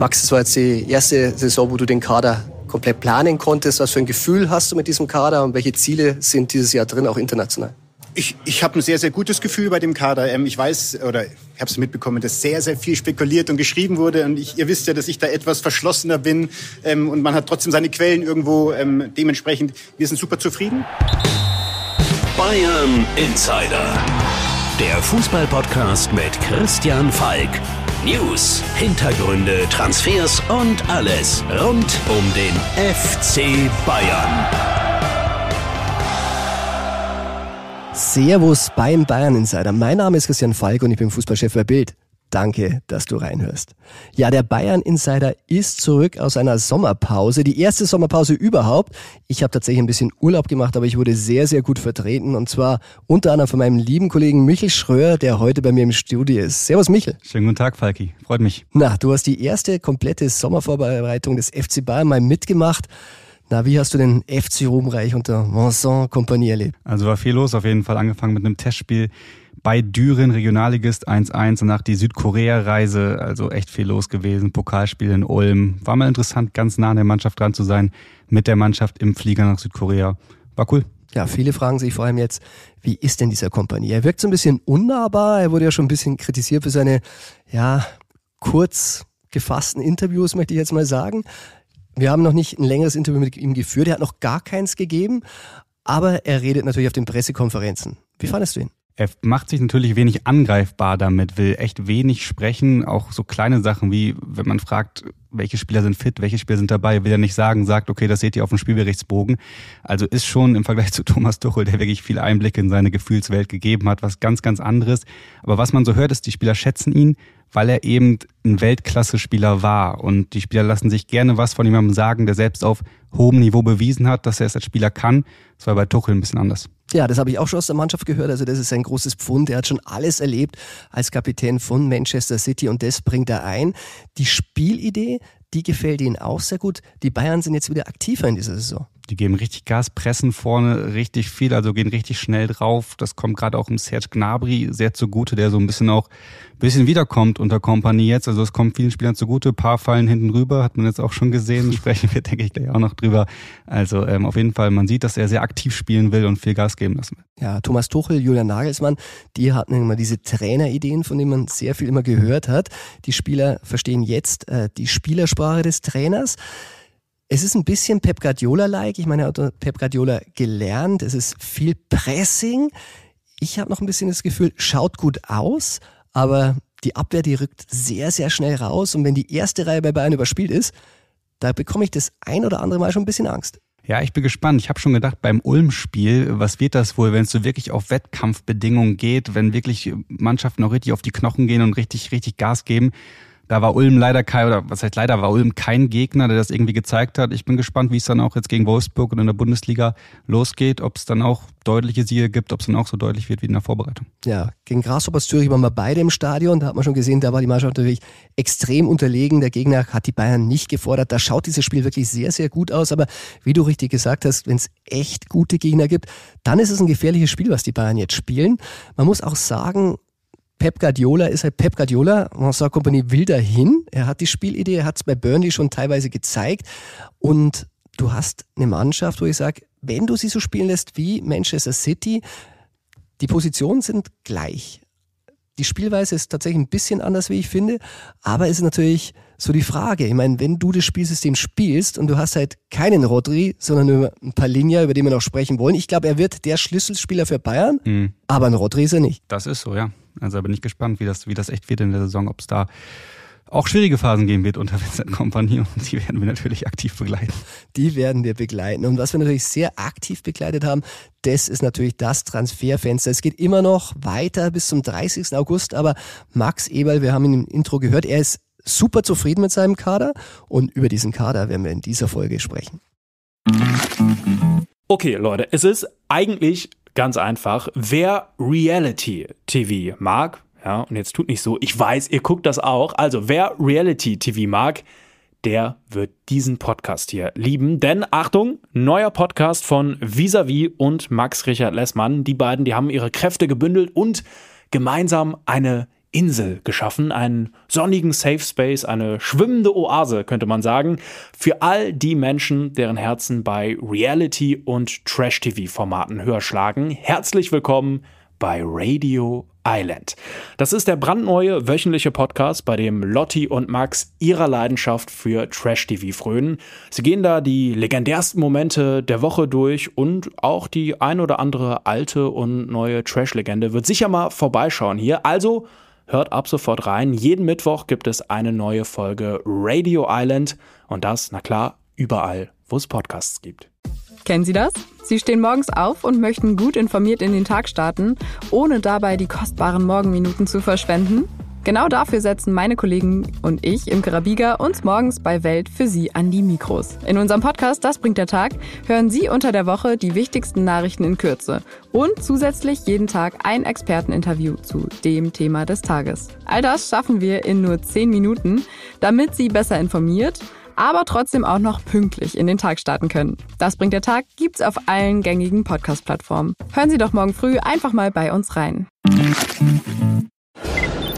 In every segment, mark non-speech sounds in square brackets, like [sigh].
Max, das war jetzt die erste Saison, wo du den Kader komplett planen konntest. Was für ein Gefühl hast du mit diesem Kader und welche Ziele sind dieses Jahr drin, auch international? Ich, ich habe ein sehr, sehr gutes Gefühl bei dem Kader. Ähm, ich weiß oder ich habe es mitbekommen, dass sehr, sehr viel spekuliert und geschrieben wurde. Und ich, ihr wisst ja, dass ich da etwas verschlossener bin. Ähm, und man hat trotzdem seine Quellen irgendwo. Ähm, dementsprechend, wir sind super zufrieden. Bayern Insider. Der Fußballpodcast mit Christian Falk. News, Hintergründe, Transfers und alles rund um den FC Bayern. Servus beim Bayern Insider. Mein Name ist Christian Falk und ich bin Fußballchef bei Bild. Danke, dass du reinhörst. Ja, der Bayern Insider ist zurück aus einer Sommerpause, die erste Sommerpause überhaupt. Ich habe tatsächlich ein bisschen Urlaub gemacht, aber ich wurde sehr, sehr gut vertreten und zwar unter anderem von meinem lieben Kollegen Michel Schröer, der heute bei mir im Studio ist. Servus Michel. Schönen guten Tag, Falki. Freut mich. Na, du hast die erste komplette Sommervorbereitung des FC Bayern mal mitgemacht. Na, wie hast du den FC Ruhmreich unter Vincent Compagnie erlebt? Also war viel los, auf jeden Fall angefangen mit einem Testspiel bei Düren Regionalligist 1-1, nach die Südkorea-Reise, also echt viel los gewesen, Pokalspiel in Ulm. War mal interessant, ganz nah an der Mannschaft dran zu sein, mit der Mannschaft im Flieger nach Südkorea. War cool. Ja, viele fragen sich vor allem jetzt, wie ist denn dieser Kompanie? Er wirkt so ein bisschen unnahbar, er wurde ja schon ein bisschen kritisiert für seine, ja, kurz gefassten Interviews, möchte ich jetzt mal sagen. Wir haben noch nicht ein längeres Interview mit ihm geführt, er hat noch gar keins gegeben, aber er redet natürlich auf den Pressekonferenzen. Wie fandest du ihn? Er macht sich natürlich wenig angreifbar damit, will echt wenig sprechen. Auch so kleine Sachen wie, wenn man fragt, welche Spieler sind fit, welche Spieler sind dabei, will er nicht sagen, sagt, okay, das seht ihr auf dem Spielberichtsbogen. Also ist schon im Vergleich [laughs] zu Thomas Tuchel, der wirklich viele Einblicke in seine Gefühlswelt gegeben hat, was ganz, ganz anderes. Aber was man so hört, ist, die Spieler schätzen ihn, weil er eben ein Weltklasse-Spieler war. Und die Spieler lassen sich gerne was von jemandem sagen, der selbst auf hohem Niveau bewiesen hat, dass er es als Spieler kann. Das war bei Tuchel ein bisschen anders. Ja, das habe ich auch schon aus der Mannschaft gehört. Also das ist ein großes Pfund. Er hat schon alles erlebt als Kapitän von Manchester City und das bringt er ein. Die Spielidee, die gefällt ihnen auch sehr gut. Die Bayern sind jetzt wieder aktiver in dieser Saison. Die geben richtig Gas, pressen vorne richtig viel, also gehen richtig schnell drauf. Das kommt gerade auch im Serge Gnabry sehr zugute, der so ein bisschen auch ein bisschen wiederkommt unter Kompanie jetzt. Also es kommt vielen Spielern zugute. Ein paar fallen hinten rüber, hat man jetzt auch schon gesehen. [laughs] Sprechen wir, denke ich, gleich auch noch drüber. Also ähm, auf jeden Fall, man sieht, dass er sehr aktiv spielen will und viel Gas geben lassen will. Ja, Thomas Tuchel, Julian Nagelsmann, die hatten immer diese Trainerideen, von denen man sehr viel immer gehört hat. Die Spieler verstehen jetzt äh, die Spielersprache des Trainers. Es ist ein bisschen Pep Guardiola-like. Ich meine, er hat Pep Guardiola gelernt. Es ist viel Pressing. Ich habe noch ein bisschen das Gefühl, schaut gut aus, aber die Abwehr, die rückt sehr, sehr schnell raus. Und wenn die erste Reihe bei Bayern überspielt ist, da bekomme ich das ein oder andere Mal schon ein bisschen Angst. Ja, ich bin gespannt. Ich habe schon gedacht, beim Ulm-Spiel, was wird das wohl, wenn es so wirklich auf Wettkampfbedingungen geht, wenn wirklich Mannschaften auch richtig auf die Knochen gehen und richtig, richtig Gas geben? Da war Ulm leider kein, oder was heißt leider, war Ulm kein Gegner, der das irgendwie gezeigt hat. Ich bin gespannt, wie es dann auch jetzt gegen Wolfsburg und in der Bundesliga losgeht, ob es dann auch deutliche Siege gibt, ob es dann auch so deutlich wird wie in der Vorbereitung. Ja, gegen Grasshoppers Zürich waren wir beide im Stadion. Da hat man schon gesehen, da war die Mannschaft natürlich extrem unterlegen. Der Gegner hat die Bayern nicht gefordert. Da schaut dieses Spiel wirklich sehr, sehr gut aus. Aber wie du richtig gesagt hast, wenn es echt gute Gegner gibt, dann ist es ein gefährliches Spiel, was die Bayern jetzt spielen. Man muss auch sagen, Pep Guardiola ist halt Pep Guardiola. Vincent Company will dahin. Er hat die Spielidee, er hat es bei Burnley schon teilweise gezeigt. Und du hast eine Mannschaft, wo ich sage, wenn du sie so spielen lässt wie Manchester City, die Positionen sind gleich. Die Spielweise ist tatsächlich ein bisschen anders, wie ich finde, aber es ist natürlich so die Frage. Ich meine, wenn du das Spielsystem spielst und du hast halt keinen Rodri, sondern nur ein paar Linien, über die wir noch sprechen wollen, ich glaube, er wird der Schlüsselspieler für Bayern, mhm. aber ein Rodri ist er nicht. Das ist so, ja. Also bin ich gespannt, wie das, wie das echt wird in der Saison, ob es da auch schwierige Phasen geben wird unter Vincent Company und die werden wir natürlich aktiv begleiten. Die werden wir begleiten. Und was wir natürlich sehr aktiv begleitet haben, das ist natürlich das Transferfenster. Es geht immer noch weiter bis zum 30. August, aber Max Eberl, wir haben ihn im Intro gehört, er ist super zufrieden mit seinem Kader und über diesen Kader werden wir in dieser Folge sprechen. Okay, Leute, es ist eigentlich Ganz einfach. Wer Reality TV mag, ja, und jetzt tut nicht so, ich weiß, ihr guckt das auch. Also, wer Reality TV mag, der wird diesen Podcast hier lieben. Denn Achtung, neuer Podcast von Visavi und Max Richard Lessmann. Die beiden, die haben ihre Kräfte gebündelt und gemeinsam eine Insel geschaffen, einen sonnigen Safe Space, eine schwimmende Oase, könnte man sagen, für all die Menschen, deren Herzen bei Reality- und Trash-TV-Formaten höher schlagen. Herzlich willkommen bei Radio Island. Das ist der brandneue wöchentliche Podcast, bei dem Lotti und Max ihrer Leidenschaft für Trash-TV frönen. Sie gehen da die legendärsten Momente der Woche durch und auch die ein oder andere alte und neue Trash-Legende wird sicher mal vorbeischauen hier. Also Hört ab sofort rein. Jeden Mittwoch gibt es eine neue Folge Radio Island und das, na klar, überall, wo es Podcasts gibt. Kennen Sie das? Sie stehen morgens auf und möchten gut informiert in den Tag starten, ohne dabei die kostbaren Morgenminuten zu verschwenden? Genau dafür setzen meine Kollegen und ich im Karabiga uns morgens bei Welt für Sie an die Mikros. In unserem Podcast Das bringt der Tag hören Sie unter der Woche die wichtigsten Nachrichten in Kürze und zusätzlich jeden Tag ein Experteninterview zu dem Thema des Tages. All das schaffen wir in nur 10 Minuten, damit Sie besser informiert, aber trotzdem auch noch pünktlich in den Tag starten können. Das bringt der Tag gibt's auf allen gängigen Podcast Plattformen. Hören Sie doch morgen früh einfach mal bei uns rein.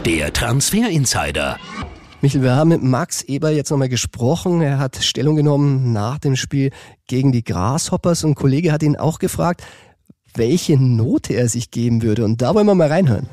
Der Transfer Insider. Michel, wir haben mit Max Eber jetzt nochmal gesprochen. Er hat Stellung genommen nach dem Spiel gegen die Grasshoppers und ein Kollege hat ihn auch gefragt, welche Note er sich geben würde. Und da wollen wir mal reinhören.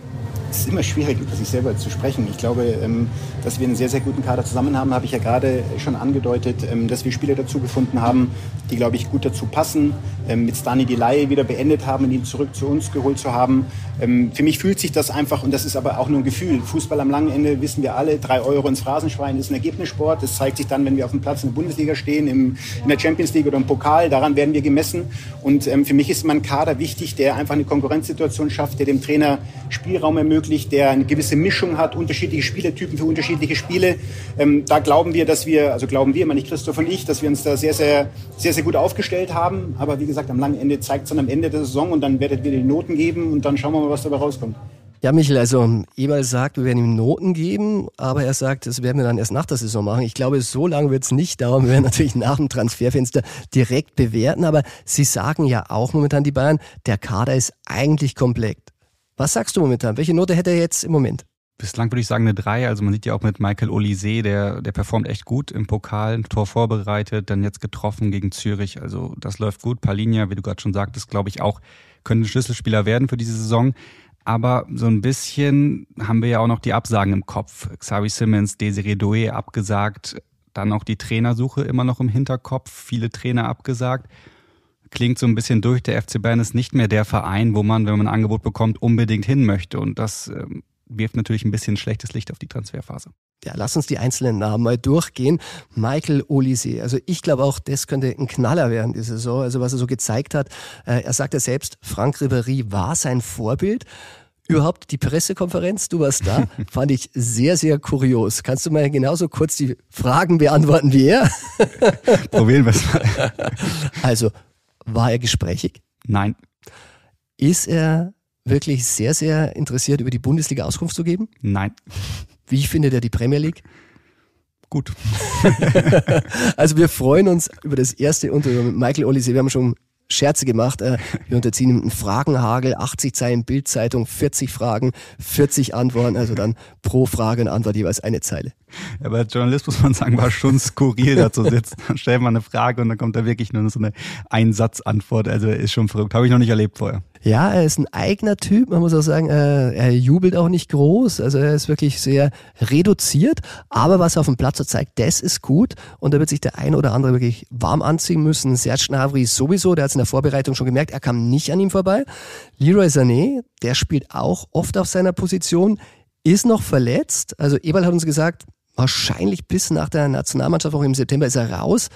Es ist immer schwierig, über sich selber zu sprechen. Ich glaube, ähm, dass wir einen sehr, sehr guten Kader zusammen haben, habe ich ja gerade schon angedeutet, ähm, dass wir Spieler dazu gefunden haben, die, glaube ich, gut dazu passen. Ähm, mit Stani die Laie wieder beendet haben und ihn zurück zu uns geholt zu haben. Ähm, für mich fühlt sich das einfach, und das ist aber auch nur ein Gefühl. Fußball am langen Ende wissen wir alle, drei Euro ins Phrasenschwein ist ein Ergebnissport. Das zeigt sich dann, wenn wir auf dem Platz in der Bundesliga stehen, im, in der Champions League oder im Pokal. Daran werden wir gemessen. Und ähm, für mich ist man Kader wichtig, der einfach eine Konkurrenzsituation schafft, der dem Trainer Spielraum ermöglicht, der eine gewisse Mischung hat, unterschiedliche Spielertypen für unterschiedliche Spiele. Ähm, da glauben wir, dass wir, also glauben wir, immer nicht Christoph und ich, dass wir uns da sehr, sehr, sehr, sehr gut aufgestellt haben. Aber wie gesagt, am langen Ende zeigt es dann am Ende der Saison und dann werdet ihr die Noten geben und dann schauen wir mal, mal, was dabei rauskommt. Ja, Michel, also Eberl sagt, wir werden ihm Noten geben, aber er sagt, das werden wir dann erst nach der Saison machen. Ich glaube, so lange wird es nicht dauern. Wir werden [laughs] natürlich nach dem Transferfenster direkt bewerten, aber Sie sagen ja auch momentan die Bayern, der Kader ist eigentlich komplett. Was sagst du momentan? Welche Note hätte er jetzt im Moment? Bislang würde ich sagen eine 3. Also man sieht ja auch mit Michael Olise, der, der performt echt gut im Pokal, ein Tor vorbereitet, dann jetzt getroffen gegen Zürich. Also das läuft gut. Palinja, wie du gerade schon sagtest, glaube ich auch können Schlüsselspieler werden für diese Saison. Aber so ein bisschen haben wir ja auch noch die Absagen im Kopf. Xavi Simmons, Desiree Doe abgesagt, dann auch die Trainersuche immer noch im Hinterkopf, viele Trainer abgesagt. Klingt so ein bisschen durch, der FC Bayern ist nicht mehr der Verein, wo man, wenn man ein Angebot bekommt, unbedingt hin möchte. Und das ähm, wirft natürlich ein bisschen schlechtes Licht auf die Transferphase. Ja, lass uns die einzelnen Namen mal durchgehen. Michael Olise, also ich glaube auch, das könnte ein Knaller werden, diese Saison. Also was er so gezeigt hat, äh, er sagt ja selbst, Frank Ribery war sein Vorbild. Überhaupt die Pressekonferenz, du warst da, [laughs] fand ich sehr, sehr kurios. Kannst du mal genauso kurz die Fragen beantworten wie er? [laughs] Probieren wir es mal. [laughs] Also, war er gesprächig? Nein. Ist er wirklich sehr, sehr interessiert, über die Bundesliga Auskunft zu geben? Nein. Wie findet er die Premier League? Gut. [laughs] also wir freuen uns über das erste Interview mit Michael Olise. Wir haben schon Scherze gemacht. Äh, wir unterziehen einen Fragenhagel, 80 Zeilen Bildzeitung, 40 Fragen, 40 Antworten, also dann pro Frage und Antwort jeweils eine Zeile. Ja, [laughs] bei Journalismus muss man sagen, war schon skurril da zu sitzen. [laughs] Dann stellt man eine Frage und dann kommt da wirklich nur so eine Einsatzantwort. Also ist schon verrückt. Habe ich noch nicht erlebt vorher. Ja, er ist ein eigener Typ. Man muss auch sagen, äh, er jubelt auch nicht groß. Also er ist wirklich sehr reduziert. Aber was er auf dem Platz so zeigt, das ist gut. Und da wird sich der ein oder andere wirklich warm anziehen müssen. Serge Gnabry sowieso. Der hat es in der Vorbereitung schon gemerkt. Er kam nicht an ihm vorbei. Leroy Sané, der spielt auch oft auf seiner Position. Ist noch verletzt. Also Eberl hat uns gesagt, wahrscheinlich bis nach der Nationalmannschaft, auch im September ist er raus.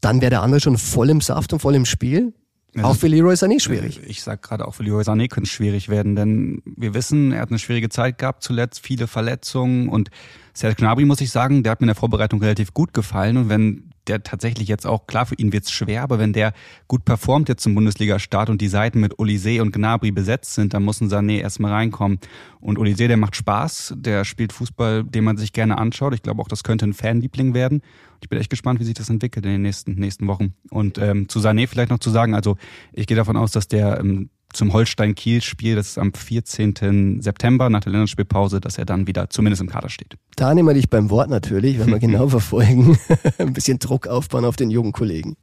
Dann wäre der andere schon voll im Saft und voll im Spiel. Ja, auch für Leroy Sané schwierig. Äh, ich sag gerade, auch für Leroy Sané könnte es schwierig werden, denn wir wissen, er hat eine schwierige Zeit gehabt zuletzt, viele Verletzungen und Serge Gnabry, muss ich sagen, der hat mir in der Vorbereitung relativ gut gefallen und wenn der tatsächlich jetzt auch, klar, für ihn wird's schwer, aber wenn der gut performt jetzt zum Bundesliga-Start und die Seiten mit Olise und Gnabri besetzt sind, dann muss ein Sané erstmal reinkommen. Und Olise, der macht Spaß, der spielt Fußball, den man sich gerne anschaut. Ich glaube auch, das könnte ein Fanliebling werden. Ich bin echt gespannt, wie sich das entwickelt in den nächsten, nächsten Wochen. Und ähm, zu Sané vielleicht noch zu sagen, also ich gehe davon aus, dass der ähm, zum Holstein-Kiel-Spiel, das ist am 14. September nach der Länderspielpause, dass er dann wieder zumindest im Kader steht. Da nehmen wir dich beim Wort natürlich, wenn wir [laughs] genau verfolgen. [laughs] Ein bisschen Druck aufbauen auf den jungen Kollegen.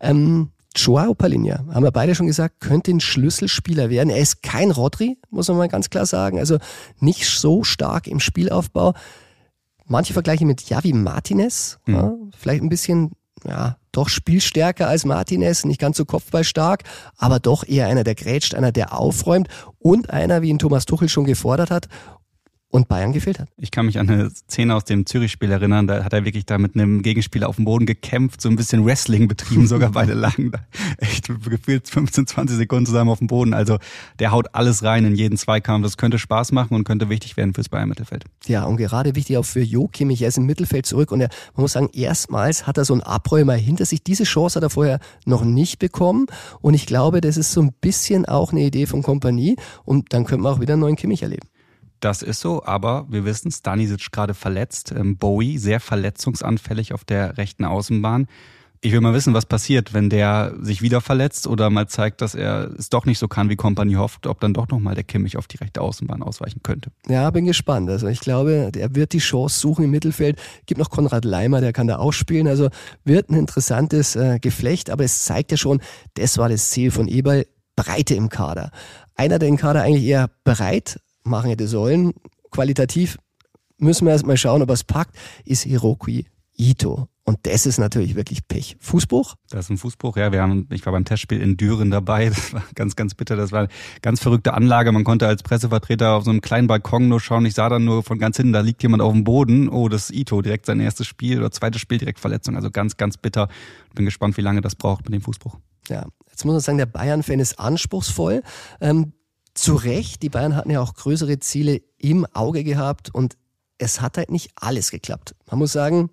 Ähm, Joao Palinha, haben wir beide schon gesagt, könnte ein Schlüsselspieler werden. Er ist kein Rodri, muss man mal ganz klar sagen. Also nicht so stark im Spielaufbau. Manche vergleichen mit Javi Martinez, mhm. ja, vielleicht ein bisschen ja, doch spielstärker als Martinez, nicht ganz so kopfballstark, aber doch eher einer, der grätscht, einer, der aufräumt und einer, wie ihn Thomas Tuchel schon gefordert hat, und Bayern gefehlt hat. Ich kann mich an eine Szene aus dem Zürich-Spiel erinnern, da hat er wirklich da mit einem Gegenspieler auf dem Boden gekämpft, so ein bisschen Wrestling betrieben, sogar beide lagen da echt gefühlt 15, 20 Sekunden zusammen auf dem Boden. Also der haut alles rein in jeden Zweikampf. Das könnte Spaß machen und könnte wichtig werden fürs Bayern-Mittelfeld. Ja, und gerade wichtig auch für Jo Kimmich. Er ist im Mittelfeld zurück und er, man muss sagen, erstmals hat er so einen Abräumer hinter sich. Diese Chance hat er vorher noch nicht bekommen und ich glaube, das ist so ein bisschen auch eine Idee von Kompanie und dann könnten wir auch wieder einen neuen Kimmich erleben. Das ist so, aber wir wissen, Stani sitzt gerade verletzt. Ähm, Bowie sehr verletzungsanfällig auf der rechten Außenbahn. Ich will mal wissen, was passiert, wenn der sich wieder verletzt oder mal zeigt, dass er es doch nicht so kann, wie Company hofft, ob dann doch nochmal der Kimmich auf die rechte Außenbahn ausweichen könnte. Ja, bin gespannt. Also ich glaube, er wird die Chance suchen im Mittelfeld. Gibt noch Konrad Leimer, der kann da auch spielen. Also wird ein interessantes äh, Geflecht, aber es zeigt ja schon, das war das Ziel von Eberl, Breite im Kader. Einer, der den Kader eigentlich eher breit machen hätte sollen. Qualitativ müssen wir erstmal schauen, ob es packt, ist Hiroki Ito. Und das ist natürlich wirklich Pech. Fußbruch? Das ist ein Fußbruch, ja. Wir haben, ich war beim Testspiel in Düren dabei. [laughs] Das war ganz, ganz bitter. Das war eine ganz verrückte Anlage. Man konnte als Pressevertreter auf so einem kleinen Balkon nur schauen. Ich sah dann nur von ganz hinten, da liegt jemand auf dem Boden. Oh, das ist Ito. Direkt sein erstes Spiel oder zweites Spiel, direkt Verletzung. Also ganz, ganz bitter. Bin gespannt, wie lange das braucht mit dem Fußbruch. Ja, jetzt muss man sagen, der Bayern-Fan ist anspruchsvoll. Ähm, zu Recht, die Bayern hatten ja auch größere Ziele im Auge gehabt und es hat halt nicht alles geklappt. Man muss sagen,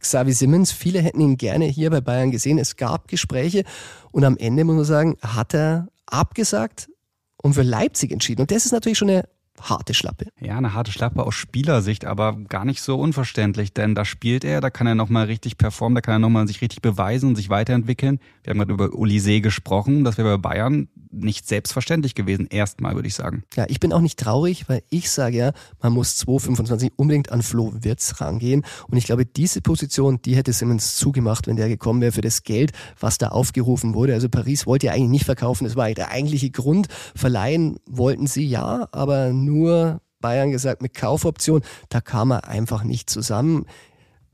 Xavi Simmons, viele hätten ihn gerne hier bei Bayern gesehen. Es gab Gespräche und am Ende muss man sagen, hat er abgesagt und für Leipzig entschieden. Und das ist natürlich schon eine harte Schlappe. Ja, eine harte Schlappe aus Spielersicht, aber gar nicht so unverständlich, denn da spielt er, da kann er nochmal richtig performen, da kann er nochmal sich richtig beweisen und sich weiterentwickeln. Wir haben gerade über Olysee gesprochen, dass wir bei Bayern nicht selbstverständlich gewesen, erstmal, würde ich sagen. Ja, ich bin auch nicht traurig, weil ich sage ja, man muss 2025 unbedingt an Flo Wirtz rangehen. Und ich glaube, diese Position, die hätte Simmons zugemacht, wenn der gekommen wäre für das Geld, was da aufgerufen wurde. Also Paris wollte ja eigentlich nicht verkaufen, das war der eigentliche Grund. Verleihen wollten sie ja, aber nur Bayern gesagt mit Kaufoption. Da kam er einfach nicht zusammen.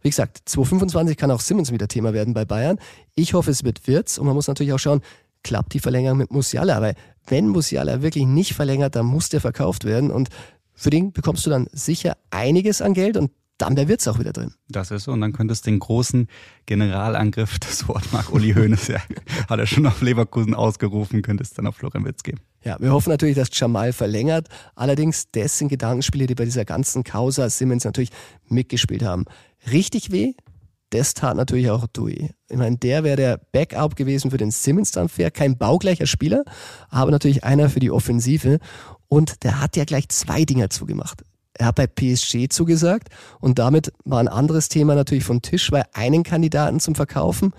Wie gesagt, 2025 kann auch Simmons wieder Thema werden bei Bayern. Ich hoffe, es wird Wirtz und man muss natürlich auch schauen, klappt die Verlängerung mit Musiala. Weil wenn Musiala wirklich nicht verlängert, dann muss der verkauft werden und für den bekommst du dann sicher einiges an Geld und dann wird es auch wieder drin. Das ist so. Und dann könntest du den großen Generalangriff, das Wort mag Uli Hoeneß, ja, [laughs] hat er schon auf Leverkusen ausgerufen, könntest dann auf Florian Wirtz geben. Ja, wir hoffen natürlich, dass Jamal verlängert. Allerdings, das sind Gedankenspiele, die bei dieser ganzen Causa Simmons natürlich mitgespielt haben. Richtig weh das tat natürlich auch Dui. Ich meine, der wäre der Backup gewesen für den Simmons dann fair. Kein baugleicher Spieler, aber natürlich einer für die Offensive. Und der hat ja gleich zwei Dinger zugemacht. Er hat bei PSG zugesagt und damit war ein anderes Thema natürlich vom Tisch, weil einen Kandidaten zum Verkaufen,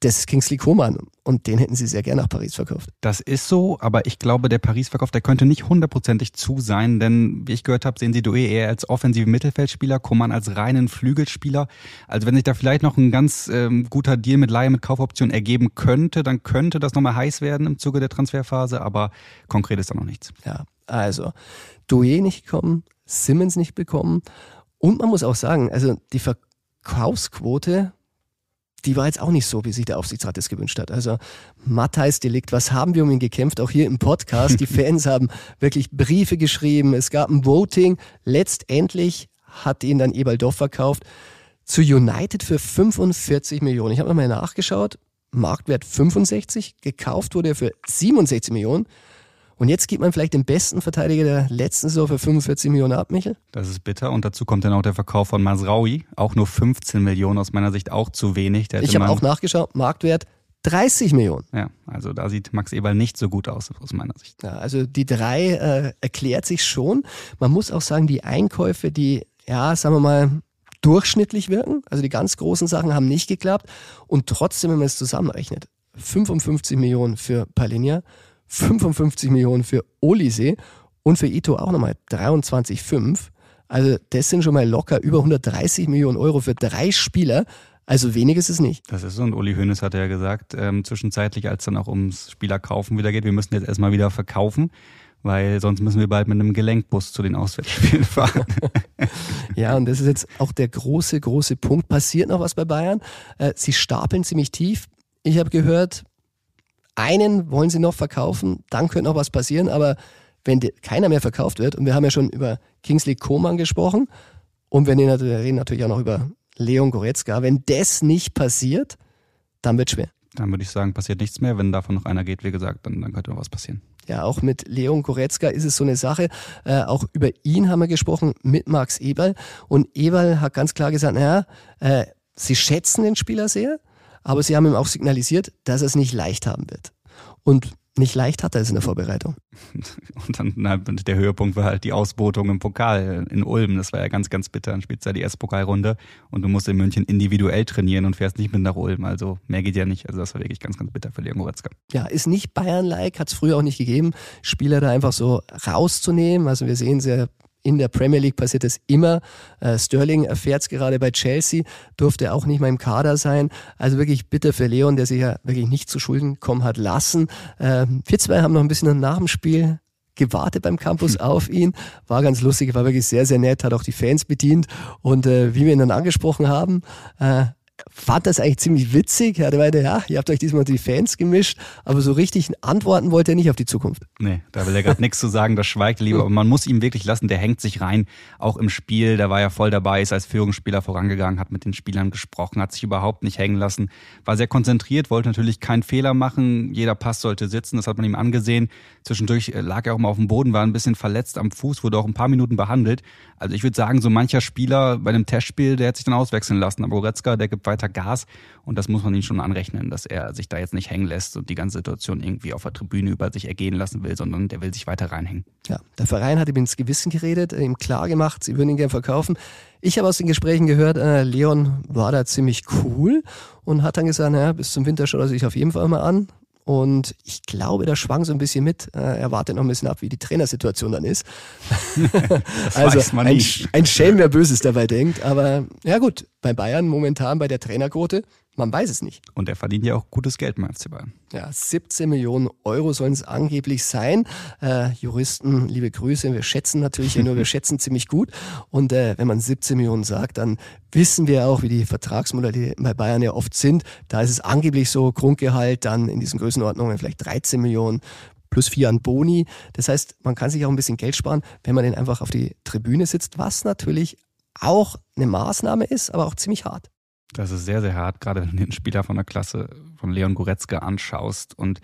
das ist Kingsley Coman und den hätten sie sehr gerne nach Paris verkauft. Das ist so, aber ich glaube, der Paris-Verkauf, der könnte nicht hundertprozentig zu sein, denn wie ich gehört habe, sehen sie Doe eher als offensiven Mittelfeldspieler, Coman als reinen Flügelspieler. Also wenn sich da vielleicht noch ein ganz ähm, guter Deal mit Laie mit Kaufoption ergeben könnte, dann könnte das nochmal heiß werden im Zuge der Transferphase, aber konkret ist da noch nichts. Ja, also Doe nicht gekommen, Simmons nicht bekommen und man muss auch sagen, also die Verkaufsquote die war jetzt auch nicht so, wie sich der Aufsichtsrat es gewünscht hat. Also Matthijs Delikt, was haben wir um ihn gekämpft? Auch hier im Podcast. Die [laughs] Fans haben wirklich Briefe geschrieben. Es gab ein Voting. Letztendlich hat ihn dann Ebaldorf verkauft zu United für 45 Millionen. Ich habe nochmal nachgeschaut. Marktwert 65. Gekauft wurde er für 67 Millionen. Und jetzt gibt man vielleicht den besten Verteidiger der letzten Saison für 45 Millionen ab, Michel? Das ist bitter. Und dazu kommt dann auch der Verkauf von Masraui. Auch nur 15 Millionen, aus meiner Sicht auch zu wenig. Ich habe auch nachgeschaut, Marktwert 30 Millionen. Ja, also da sieht Max Eberl nicht so gut aus, aus meiner Sicht. Ja, also die drei äh, erklärt sich schon. Man muss auch sagen, die Einkäufe, die, ja, sagen wir mal, durchschnittlich wirken, also die ganz großen Sachen haben nicht geklappt. Und trotzdem, wenn man es zusammenrechnet, 55 Millionen für Palinja 55 Millionen für Olise und für Ito auch nochmal 23,5. Also das sind schon mal locker über 130 Millionen Euro für drei Spieler. Also wenig ist es nicht. Das ist so. Und Uli Hoeneß hatte ja gesagt, ähm, zwischenzeitlich, als dann auch ums Spielerkaufen wieder geht, wir müssen jetzt erstmal wieder verkaufen, weil sonst müssen wir bald mit einem Gelenkbus zu den Auswärtsspielen [laughs] fahren. ja, und das ist jetzt auch der große, große Punkt. Passiert noch was bei Bayern? Äh, sie stapeln ziemlich tief. Ich habe gehört, einen wollen sie noch verkaufen, dann könnte noch was passieren, aber wenn die, keiner mehr verkauft wird, und wir haben ja schon über Kingsley Coman gesprochen, und wir reden natürlich auch noch über Leon Goretzka, wenn das nicht passiert, dann wird schwer. Dann würde ich sagen, passiert nichts mehr. Wenn davon noch einer geht, wie gesagt, dann, dann könnte noch was passieren. Ja, auch mit Leon Goretzka ist es so eine Sache. Äh, auch über ihn haben wir gesprochen mit Max Eberl. Und Eberl hat ganz klar gesagt, naja, äh, sie schätzen den Spieler sehr, aber sie haben ihm auch signalisiert, dass er es nicht leicht haben wird. Und nicht leicht hat er es in der Vorbereitung. [laughs] Und dann na, der Höhepunkt war halt die Ausbotung im Pokal in Ulm. Das war ja ganz, ganz bitter. Dann spielst du ja die S-Pokalrunde und du musst in München individuell trainieren und fährst nicht mit nach Ulm. Also mehr geht ja nicht. Also das war wirklich ganz, ganz bitter für Leon Goretzka. Ja, ist nicht Bayern-like, hat es früher auch nicht gegeben, Spieler da einfach so rauszunehmen. Also wir sehen sehr in der Premier League passiert das immer. Äh, Sterling erfährt es gerade bei Chelsea, durfte auch nicht mal im Kader sein. Also wirklich bitter für Leon, der sich ja wirklich nicht zu Schulden kommen hat lassen. Ähm, wir zwei haben noch ein bisschen nach dem Spiel gewartet beim Campus hm. auf ihn. War ganz lustig, war wirklich sehr, sehr nett, hat auch die Fans bedient. Und äh, wie wir ihn dann angesprochen haben, äh, fand das eigentlich ziemlich witzig. Er meinte, ja, ihr habt euch diesmal die Fans gemischt, aber so richtig antworten wollte er nicht auf die Zukunft. Nee, da will er gerade nichts zu sagen, das schweigt lieber. Und man muss ihm wirklich lassen, der hängt sich rein, auch im Spiel. Der war ja voll dabei, ist als Führungsspieler vorangegangen, hat mit den Spielern gesprochen, hat sich überhaupt nicht hängen lassen, war sehr konzentriert, wollte natürlich keinen Fehler machen. Jeder Pass sollte sitzen, das hat man ihm angesehen. Zwischendurch äh, lag er auch mal auf dem Boden, war ein bisschen verletzt am Fuß, wurde auch ein paar Minuten behandelt. Also ich würde sagen, so mancher Spieler bei einem Testspiel, der hätte sich dann auswechseln lassen. Aber Goretzka, der gibt weiter Gas und das muss man ihm schon anrechnen, dass er sich da jetzt nicht hängen lässt und die ganze Situation irgendwie auf der Tribüne über sich ergehen lassen will, sondern der will sich weiter reinhängen. Ja, der Verein hat ihm ins Gewissen geredet, äh, ihm klar gemacht, sie würden ihn gerne verkaufen. Ich habe aus den Gesprächen gehört, äh, Leon war da ziemlich cool und hat dann gesagt, naja, bis zum Winter schaut er sich auf jeden Fall mal an. Und ich glaube, da schwang so ein bisschen mit. Äh, er wartet noch ein bisschen ab, wie die Trainersituation dann ist. [laughs] also ein, ein Schelm, wer Böses dabei denkt. Aber ja gut, bei Bayern momentan bei der Trainerquote man weiß es nicht. Und er verdient ja auch gutes Geld beim FC Bayern. Ja, 17 Millionen Euro sollen es angeblich sein. Äh, Juristen, liebe Grüße, wir schätzen natürlich ja nur, wir [laughs] schätzen ziemlich gut. Und äh, wenn man 17 Millionen sagt, dann wissen wir auch, wie die Vertragsmodelle bei Bayern ja oft sind. Da ist es angeblich so, Grundgehalt dann in diesen Größenordnungen vielleicht 13 Millionen plus vier an Boni. Das heißt, man kann sich auch ein bisschen Geld sparen, wenn man den einfach auf die Tribüne sitzt, was natürlich auch eine Maßnahme ist, aber auch ziemlich hart. Das ist sehr, sehr hart, gerade wenn du den Spieler von der Klasse von Leon Goretzka anschaust. Und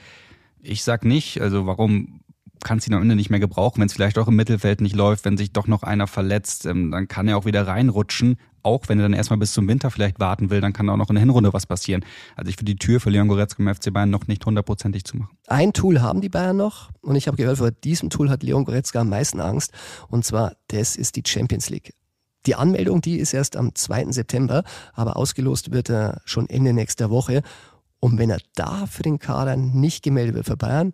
ich sag nicht, also warum kannst du ihn am Ende nicht mehr gebrauchen, wenn es vielleicht auch im Mittelfeld nicht läuft, wenn sich doch noch einer verletzt, ähm, dann kann er auch wieder reinrutschen. Auch wenn er dann erstmal bis zum Winter vielleicht warten will, dann kann auch noch in der Hinrunde was passieren. Also ich finde die Tür für Leon Goretzka im FC Bayern noch nicht hundertprozentig zu machen. Ein Tool haben die Bayern noch und ich habe gehört, vor diesem Tool hat Leon Goretzka am meisten Angst und zwar das ist die Champions League. Die Anmeldung, die ist erst am 2. September, aber ausgelost wird er schon Ende nächster Woche. Und wenn er da für den Kader nicht gemeldet wird für Bayern,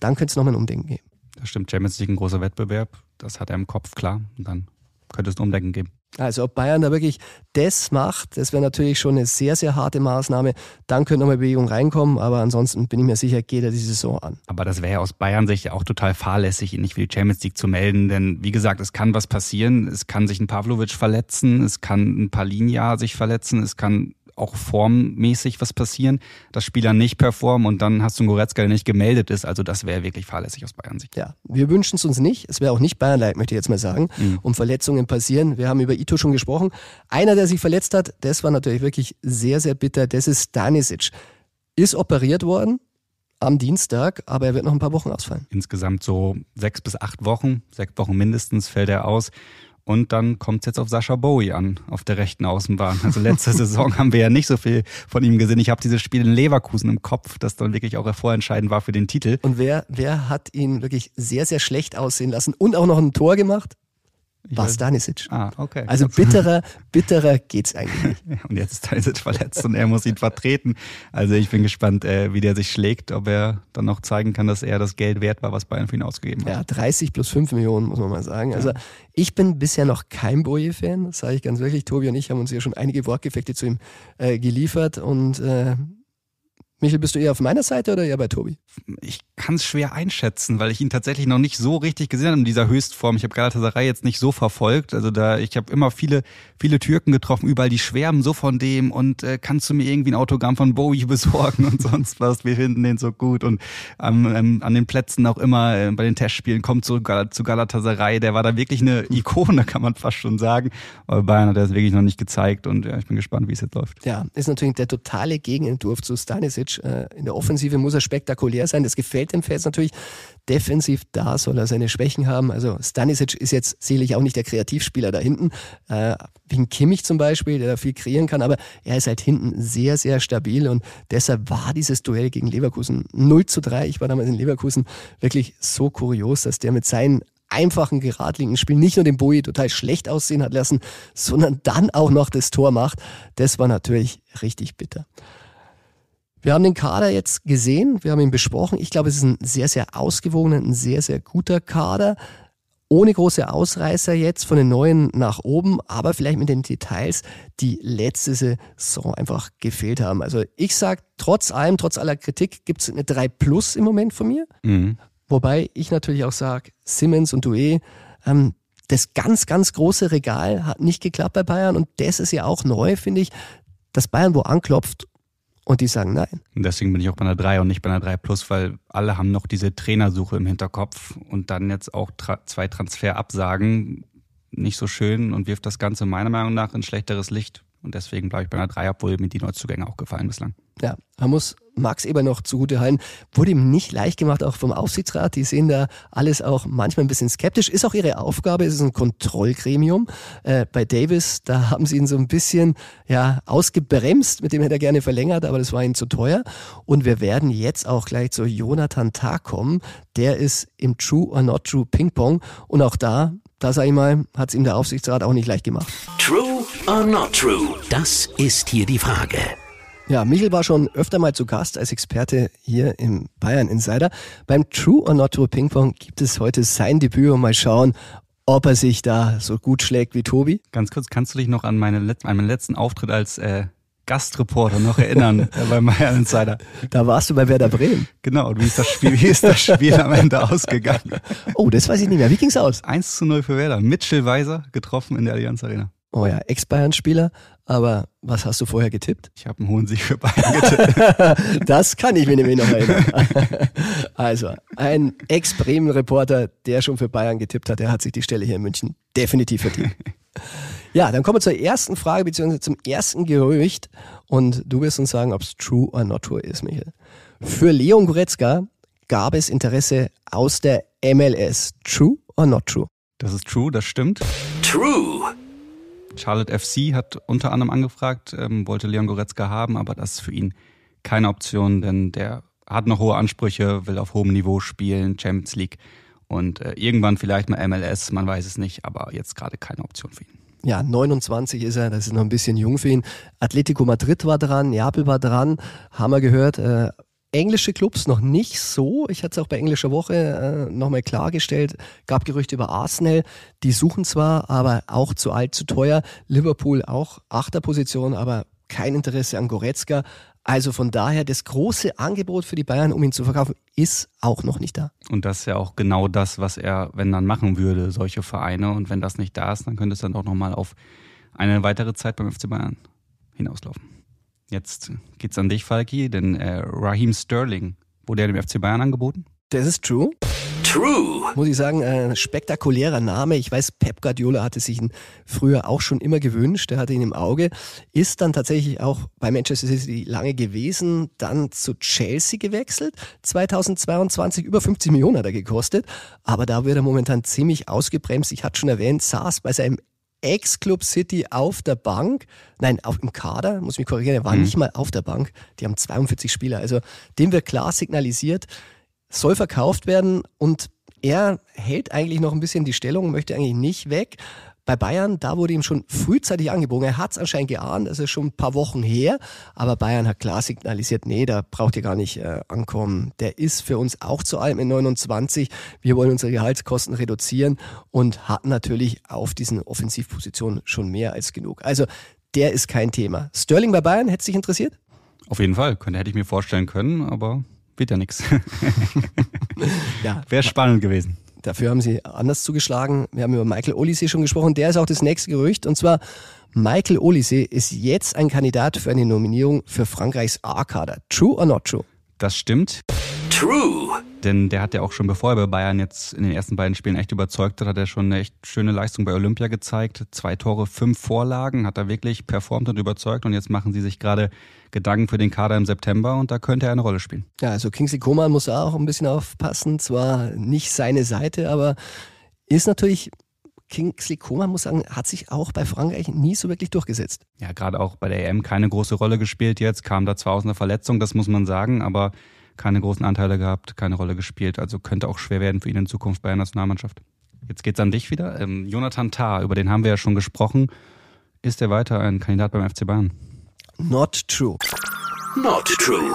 dann könnte es nochmal ein Umdenken geben. Das stimmt, Champions League ein großer Wettbewerb, das hat er im Kopf, klar. Und dann könnte es ein Umdenken geben. Also ob Bayern da wirklich das macht, das wäre natürlich schon eine sehr, sehr harte Maßnahme. Dann könnte nochmal Bewegung reinkommen, aber ansonsten bin ich mir sicher, geht er die Saison an. Aber das wäre ja aus Bayern sich ja auch total fahrlässig, ihn nicht für die Champions League zu melden, denn wie gesagt, es kann was passieren. Es kann sich ein Pavlovic verletzen, es kann ein Palinja sich verletzen, es kann auch formmäßig was passieren, dass Spieler nicht performen und dann hast du einen Goretzka, der nicht gemeldet ist. Also das wäre wirklich fahrlässig aus Bayern Sicht. Ja, wir wünschen es uns nicht. Es wäre auch nicht Bayern leid, möchte ich jetzt mal sagen. Mhm. Und Verletzungen passieren. Wir haben über Ito schon gesprochen. Einer, der sich verletzt hat, das war natürlich wirklich sehr, sehr bitter. Das ist Stanisic. Ist operiert worden, am Dienstag, aber er wird noch ein paar Wochen ausfallen. Insgesamt so sechs bis acht Wochen, sechs Wochen mindestens fällt er aus. Und dann kommt es jetzt auf Sascha Bowie an, auf der rechten Außenbahn. Also letzte [laughs] Saison haben wir ja nicht so viel von ihm gesehen. Ich habe dieses Spiel in Leverkusen im Kopf, das dann wirklich auch vorentscheidend war für den Titel. Und wer, wer hat ihn wirklich sehr, sehr schlecht aussehen lassen und auch noch ein Tor gemacht? war Stanisic. Ah, okay. Also bitterer, bitterer geht's eigentlich nicht. [laughs] Und jetzt ist Stanisic verletzt und er muss ihn vertreten. Also ich bin gespannt, äh, wie der sich schlägt, ob er dann noch zeigen kann, dass er das Geld wert war, was Bayern für ihn ausgegeben hat. Ja, 30 plus 5 Millionen, muss man mal sagen. Also ich bin bisher noch kein Boje-Fan, das sage ich ganz wirklich. Tobi und ich haben uns ja schon einige Wortgefechte zu ihm äh, geliefert und äh, Michel, bist du eher auf meiner Seite oder eher bei Tobi? Ich kann es schwer einschätzen, weil ich ihn tatsächlich noch nicht so richtig gesehen habe in dieser Höchstform. Ich habe Galatasaray jetzt nicht so verfolgt. Also da, ich habe immer viele, viele Türken getroffen, überall die schwärmen so von dem und äh, kannst du mir irgendwie ein Autogramm von Bowie [laughs] besorgen und sonst was. Wir finden den so gut und ähm, ähm, an den Plätzen auch immer äh, bei den Testspielen kommt zurück Gal zu Galatasaray. Der war da wirklich eine hm. Ikone, kann man fast schon sagen. Aber Bayern hat das wirklich noch nicht gezeigt und ja, ich bin gespannt, wie es jetzt läuft. Ja, ist natürlich der totale Gegenentwurf zu Stanisic Kostic. Äh, in der Offensive muss er spektakulär sein. Das gefällt dem Fans natürlich. Defensiv, da soll er seine Schwächen haben. Also Stanisic ist jetzt sicherlich auch nicht der Kreativspieler da hinten. Äh, wegen Kimmich zum Beispiel, der da viel kreieren kann. Aber er ist halt hinten sehr, sehr stabil. Und deshalb war dieses Duell gegen Leverkusen 0 zu 3. Ich war damals in Leverkusen wirklich so kurios, dass der mit seinen einfachen geradlinigen Spiel nicht nur den Bowie total schlecht aussehen hat lassen, sondern dann auch noch das Tor macht. Das war natürlich richtig bitter. Wir haben den Kader jetzt gesehen, wir haben ihn besprochen. Ich glaube, es ist ein sehr, sehr ausgewogener, ein sehr, sehr guter Kader. Ohne große Ausreißer jetzt von den Neuen nach oben, aber vielleicht mit den Details, die letzte Saison einfach gefehlt haben. Also ich sage, trotz allem, trotz aller Kritik, gibt es eine 3 Plus im Moment von mir. Mhm. Wobei ich natürlich auch sage, Simmons und Due, ähm, das ganz, ganz große Regal hat nicht geklappt bei Bayern und das ist ja auch neu, finde ich, dass Bayern wo anklopft und die sagen nein. Deswegen bin ich auch bei einer 3 und nicht bei einer 3 Plus, weil alle haben noch diese Trainersuche im Hinterkopf und dann jetzt auch tra zwei Transferabsagen nicht so schön und wirft das Ganze meiner Meinung nach in schlechteres Licht. Und deswegen bleibe ich bei einer 3, obwohl mir die Neuzugänge auch gefallen bislang. Ja, man muss Max Eber noch zugute halten. Wurde ihm nicht leicht gemacht, auch vom Aufsichtsrat. Die sehen da alles auch manchmal ein bisschen skeptisch. Ist auch ihre Aufgabe, es ist ein Kontrollgremium. Äh, bei Davis, da haben sie ihn so ein bisschen ja, ausgebremst, mit dem hätte er gerne verlängert, aber das war ihm zu teuer. Und wir werden jetzt auch gleich zu Jonathan Tag kommen. Der ist im True or Not True Ping Pong. Und auch da, da sage ich mal, hat es ihm der Aufsichtsrat auch nicht leicht gemacht. True or not true? Das ist hier die Frage. Ja, Michel war schon öfter mal zu Gast als Experte hier im Bayern Insider. Beim True or Not True Ping Pong gibt es heute sein Debüt und mal schauen, ob er sich da so gut schlägt wie Tobi. Ganz kurz, kannst du dich noch an, meine, an meinen letzten Auftritt als äh, Gastreporter noch erinnern [laughs] bei Bayern Insider? Da warst du bei Werder Bremen. Genau, und wie ist das Spiel, wie ist das Spiel am Ende ausgegangen? Oh, das weiß ich nicht mehr. Wie ging es aus? 1 zu 0 für Werder. Mitchell Weiser getroffen in der Allianz Arena oh ja, Ex-Bayern-Spieler, aber was hast du vorher getippt? Ich habe einen hohen Sieg für Bayern getippt. [laughs] das kann ich mir nämlich noch erinnern. [laughs] also, ein Ex-Bremen-Reporter, der schon für Bayern getippt hat, der hat sich die Stelle hier in München definitiv verdient. [laughs] Ja, dann kommen wir zur ersten Frage, beziehungsweise zum ersten Gerücht. Und du wirst uns sagen, ob es true or not true ist, Michael. Für Leon Goretzka gab es Interesse aus der MLS. True or not true? Das ist true, das stimmt. True. Charlotte FC hat unter anderem angefragt, ähm, wollte Leon Goretzka haben, aber das ist für ihn keine Option, denn der hat noch hohe Ansprüche, will auf hohem Niveau spielen, Champions League und äh, irgendwann vielleicht mal MLS, man weiß es nicht, aber jetzt gerade keine Option für ihn. Ja, 29 ist er, das ist noch ein bisschen jung für ihn. Atletico Madrid war dran, Neapel war dran, haben wir gehört. Äh englische Clubs noch nicht so. Ich hatte es auch bei englischer Woche äh, nochmal klargestellt. Gab Gerüchte über Arsenal. Die suchen zwar, aber auch zu alt, zu teuer. Liverpool auch Achterposition, aber kein Interesse an Goretzka. Also von daher, das große Angebot für die Bayern, um ihn zu verkaufen, ist auch noch nicht da. Und das ist ja auch genau das, was er, wenn dann machen würde, solche Vereine. Und wenn das nicht da ist, dann könnte es dann auch nochmal auf eine weitere Zeit beim FC Bayern hinauslaufen. Jetzt geht's an dich, Falki, denn äh, Raheem Sterling wurde ja dem FC Bayern angeboten. Das ist true. True. Muss ich sagen, ein spektakulärer Name. Ich weiß, Pep Guardiola hatte sich ihn früher auch schon immer gewünscht. Er hatte ihn im Auge. Ist dann tatsächlich auch bei Manchester City lange gewesen, dann zu Chelsea gewechselt. 2022 über 50 Millionen hat er gekostet. Aber da wird er momentan ziemlich ausgebremst. Ich hatte schon erwähnt, saß bei seinem Ex-Club City auf der Bank. Nein, auf, im Kader, muss ich mich korrigieren, er war mhm. nicht mal auf der Bank. Die haben 42 Spieler. Also dem wird klar signalisiert, soll verkauft werden und er hält eigentlich noch ein bisschen die Stellung, möchte eigentlich nicht weg. Bei Bayern, da wurde ihm schon frühzeitig angebogen. Er hat es anscheinend geahnt, das ist schon ein paar Wochen her. Aber Bayern hat klar signalisiert, nee, da braucht ihr gar nicht äh, ankommen. Der ist für uns auch zu allem in 29. Wir wollen unsere Gehaltskosten reduzieren und hat natürlich auf diesen Offensivpositionen schon mehr als genug. Also der ist kein Thema. Sterling bei Bayern, hätte sich interessiert? Auf jeden Fall, könnte, hätte ich mir vorstellen können, aber wird ja nichts. [laughs] ja. Wäre spannend gewesen. Dafür haben sie anders zugeschlagen. Wir haben über Michael Olise schon gesprochen. Der ist auch das nächste Gerücht. Und zwar, Michael Olise ist jetzt ein Kandidat für eine Nominierung für Frankreichs A-Kader. True or not true? Das stimmt. True. Denn der hat ja auch schon, bevor er bei Bayern jetzt in den ersten beiden Spielen echt überzeugt hat, hat er schon eine echt schöne Leistung bei Olympia gezeigt. Zwei Tore, fünf Vorlagen, hat er wirklich performt und überzeugt. Und jetzt machen sie sich gerade Gedanken für den Kader im September und da könnte er eine Rolle spielen. Ja, also Kingsley Coman muss auch ein bisschen aufpassen. Zwar nicht seine Seite, aber ist natürlich Kingsley Coman, muss sagen, hat sich auch bei Frankreich nie so wirklich durchgesetzt. Ja, gerade auch bei der EM keine große Rolle gespielt jetzt, kam da zwar aus einer Verletzung, das muss man sagen, aber keine großen Anteile gehabt, keine Rolle gespielt. Also könnte auch schwer werden für ihn in Zukunft bei der Nationalmannschaft. Jetzt geht's an dich wieder. Ähm, Jonathan Tah, über den haben wir ja schon gesprochen. Ist er weiter ein Kandidat beim FC Bayern? Not true. Not true.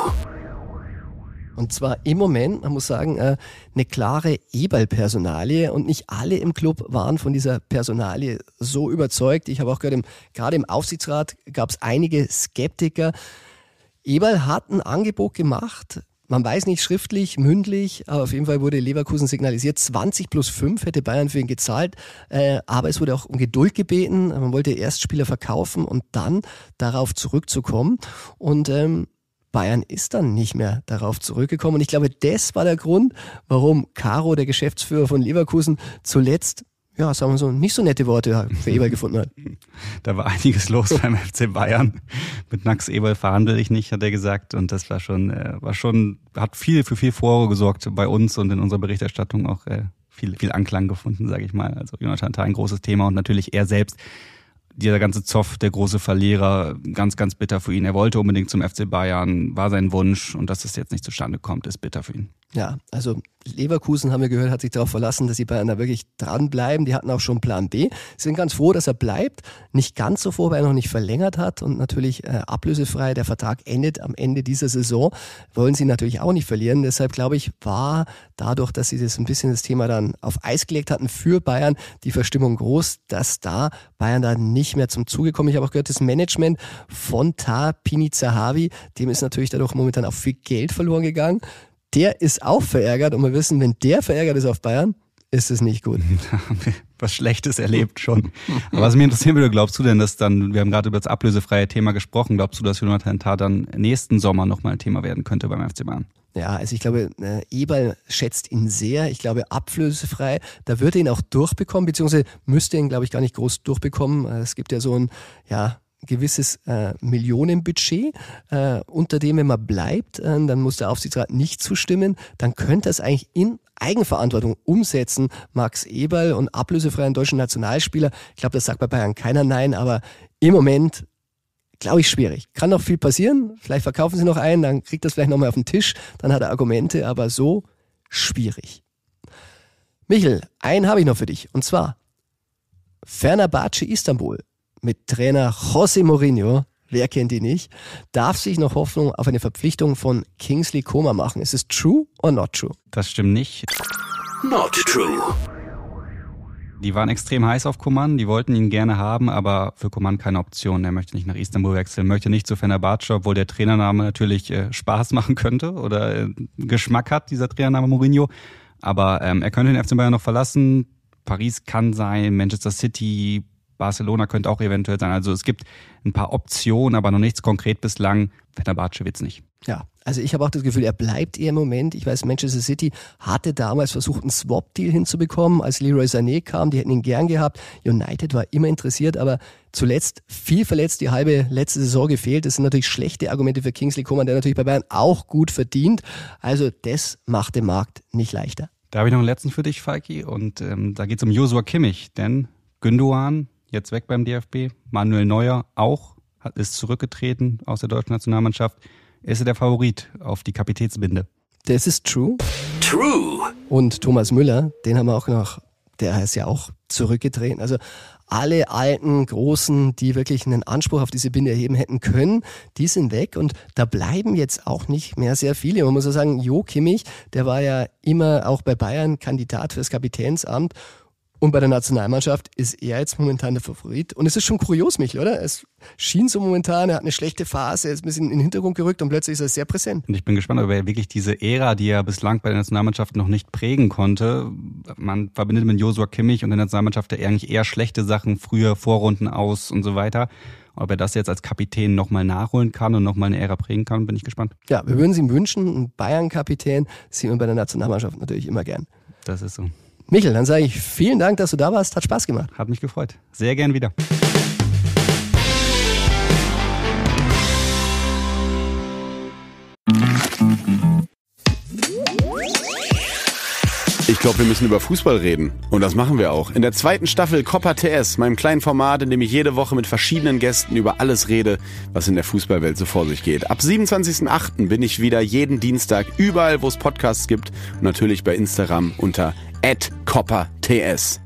Und zwar im Moment, man muss sagen, äh, eine klare Eberl-Personalie und nicht alle im Club waren von dieser Personalie so überzeugt. Ich habe auch gehört, gerade im Aufsichtsrat gab es einige Skeptiker. Eberl hat ein Angebot gemacht, man weiß nicht schriftlich, mündlich, aber auf jeden Fall wurde Leverkusen signalisiert, 20 plus 5 hätte Bayern für ihn gezahlt. Äh, aber es wurde auch um Geduld gebeten. Man wollte erst Spieler verkaufen und dann darauf zurückzukommen. Und ähm, Bayern ist dann nicht mehr darauf zurückgekommen. Und ich glaube, das war der Grund, warum Caro, der Geschäftsführer von Leverkusen, zuletzt ja, sagen wir so, nicht so nette Worte für Eberl [laughs] gefunden hat. Da war einiges los beim FC Bayern. Mit Max Eberl verhandle ich nicht, hat er gesagt. Und das war schon, äh, war schon, hat viel für viel Furore gesorgt bei uns und in unserer Berichterstattung auch äh, viel, viel Anklang gefunden, sage ich mal. Also Jonathan Tah ein großes Thema und natürlich er selbst. Dieser ganze Zoff, der große Verlierer, ganz, ganz bitter für ihn. Er wollte unbedingt zum FC Bayern, war sein Wunsch und dass es jetzt nicht zustande kommt, ist bitter für ihn. Ja, also Leverkusen, haben wir gehört, hat sich darauf verlassen, dass die Bayern da wirklich dranbleiben. Die hatten auch schon Plan B. Sind ganz froh, dass er bleibt. Nicht ganz so froh, weil er noch nicht verlängert hat und natürlich äh, ablösefrei. Der Vertrag endet am Ende dieser Saison. Wollen sie natürlich auch nicht verlieren. Deshalb glaube ich, war dadurch, dass sie das ein bisschen das Thema dann auf Eis gelegt hatten für Bayern, die Verstimmung groß, dass da Bayern da nicht mehr zum Zuge kommt. Ich habe auch gehört, das Management von Tar Pini Zahavi, dem ist natürlich dadurch momentan auch viel Geld verloren gegangen der ist auch verärgert und wir wissen, wenn der verärgert ist auf Bayern, ist es nicht gut. [laughs] Da haben wir was Schlechtes erlebt schon. Aber was mich interessieren würde, glaubst du denn, dass dann, wir haben gerade über das ablösefreie Thema gesprochen, glaubst du, dass Jonathan Tah dann nächsten Sommer nochmal ein Thema werden könnte beim FC Bayern? Ja, also ich glaube, äh, Eberl schätzt ihn sehr. Ich glaube, ablösefrei, da wird er ihn auch durchbekommen, beziehungsweise müsste ihn, glaube ich, gar nicht groß durchbekommen. Es gibt ja so ein, ja, gewisses äh, Millionenbudget, äh, unter dem wenn man bleibt, äh, dann muss der Aufsichtsrat nicht zustimmen, dann könnte es eigentlich in Eigenverantwortung umsetzen. Max Eberl und ablösefreien deutschen Nationalspieler, ich glaube, das sagt bei Bayern keiner nein, aber im Moment glaube ich schwierig. Kann noch viel passieren, vielleicht verkaufen sie noch einen, dann kriegt das vielleicht nochmal auf den Tisch, dann hat er Argumente, aber so schwierig. Michel, einen habe ich noch für dich und zwar Fernabace Istanbul mit Trainer José Mourinho, wer kennt ihn nicht, darf sich noch Hoffnung auf eine Verpflichtung von Kingsley Koma machen. Ist es true or not true? Das stimmt nicht. Not true. Die waren extrem heiß auf Koman, die wollten ihn gerne haben, aber für Koman keine Option. Er möchte nicht nach Istanbul wechseln, möchte nicht zu Fenerbahce, obwohl der Trainername natürlich äh, Spaß [laughs] machen könnte oder äh, Geschmack hat, dieser Trainername Mourinho. Aber ähm, er könnte den FC Bayern noch verlassen. Paris kann sein, Manchester City, Barcelona könnte auch eventuell sein. Also es gibt ein paar Optionen, aber noch nichts konkret bislang. Fenerbahce wird's nicht. Ja, also ich habe auch das Gefühl, er bleibt eher im Moment. Ich weiß, Manchester City hatte damals versucht, einen Swap-Deal hinzubekommen, als Leroy Sané kam, die hätten ihn gern gehabt. United war immer interessiert, aber zuletzt viel verletzt, die halbe letzte Saison gefehlt. Das sind natürlich schlechte Argumente für Kingsley Coman, der natürlich bei Bayern auch gut verdient. Also das macht den Markt nicht leichter. Da habe ich noch einen letzten für dich, Falki. Und ähm, da geht es um Joshua Kimmich, denn Gündogan jetzt weg beim DFB. Manuel Neuer auch, ist zurückgetreten aus der deutschen Nationalmannschaft. Ist er der Favorit auf die Kapitätsbinde? Das ist true. True. Und Thomas Müller, den haben wir auch noch, der ist ja auch zurückgetreten. Also alle alten Großen, die wirklich einen Anspruch auf diese Binde erheben hätten können, die sind weg und da bleiben jetzt auch nicht mehr sehr viele. Man muss ja sagen, Jo Kimmich, der war ja immer auch bei Bayern Kandidat fürs Kapitänsamt und bei der Nationalmannschaft ist er jetzt momentan der Favorit. Und es ist schon kurios, Michel, oder? Es schien so momentan, er hat eine schlechte Phase, er ist ein bisschen in den Hintergrund gerückt und plötzlich ist er sehr präsent. Und ich bin gespannt, ob er wirklich diese Ära, die er bislang bei der Nationalmannschaft noch nicht prägen konnte, man verbindet mit Josua Kimmich und der Nationalmannschaft ja eigentlich eher schlechte Sachen, früher Vorrunden aus und so weiter. Ob er das jetzt als Kapitän nochmal nachholen kann und nochmal eine Ära prägen kann, bin ich gespannt. Ja, wir würden es ihm wünschen, einen Bayern-Kapitän, sieht man bei der Nationalmannschaft natürlich immer gern. Das ist so. Michel, dann sage ich vielen Dank, dass du da warst. Hat Spaß gemacht. Hat mich gefreut. Sehr gern wieder. glaube, wir müssen über Fußball reden. Und das machen wir auch. In der zweiten Staffel Copper TS, meinem kleinen Format, in dem ich jede Woche mit verschiedenen Gästen über alles rede, was in der Fußballwelt so vor sich geht. Ab 27.08. bin ich wieder jeden Dienstag überall, wo es Podcasts gibt. Und natürlich bei Instagram unter @copperts.